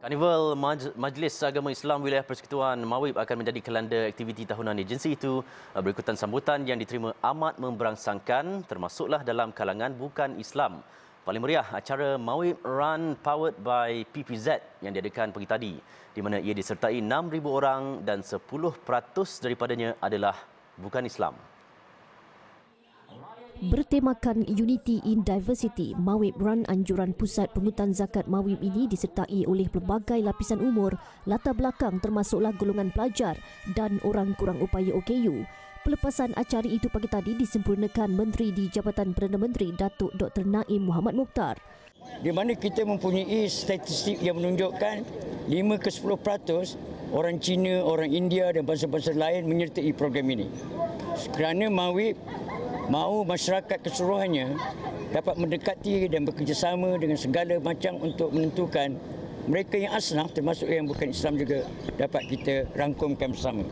Karnival Maj- Majlis Agama Islam Wilayah Persekutuan Mawib akan menjadi kelanda aktiviti tahunan agensi itu eh, berikutan sambutan yang diterima amat memberangsangkan termasuklah dalam kalangan bukan Islam. Paling meriah acara Mawib Run Powered by PPZ yang diadakan pagi tadi di mana ia disertai 6,000 orang dan 10% daripadanya adalah bukan Islam. Bertemakan Unity in Diversity, Mawib Run Anjuran Pusat Pengutan Zakat Mawib ini disertai oleh pelbagai lapisan umur, latar belakang termasuklah golongan pelajar dan orang kurang upaya OKU. Pelepasan acara itu pagi tadi disempurnakan Menteri di Jabatan Perdana Menteri Datuk Dr. Naim Muhammad Mukhtar. Di mana kita mempunyai statistik yang menunjukkan 5 ke 10 peratus orang Cina, orang India dan bangsa-bangsa lain menyertai program ini. Kerana Mawib mahu masyarakat keseluruhannya dapat mendekati dan bekerjasama dengan segala macam untuk menentukan mereka yang asnaf termasuk yang bukan Islam juga dapat kita rangkumkan bersama.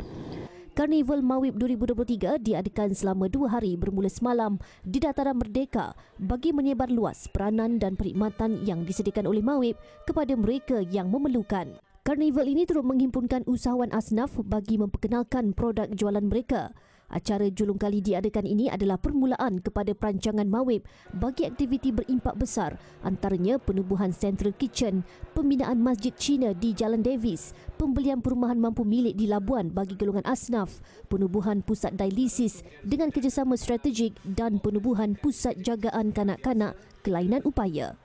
Karnival Mawib 2023 diadakan selama dua hari bermula semalam di Dataran Merdeka bagi menyebar luas peranan dan perkhidmatan yang disediakan oleh Mawib kepada mereka yang memerlukan. Karnival ini turut menghimpunkan usahawan asnaf bagi memperkenalkan produk jualan mereka. Acara julung kali diadakan ini adalah permulaan kepada perancangan MAWIP bagi aktiviti berimpak besar antaranya penubuhan Central Kitchen, pembinaan Masjid China di Jalan Davis, pembelian perumahan mampu milik di Labuan bagi golongan asnaf, penubuhan pusat dialisis dengan kerjasama strategik dan penubuhan pusat jagaan kanak-kanak kelainan upaya.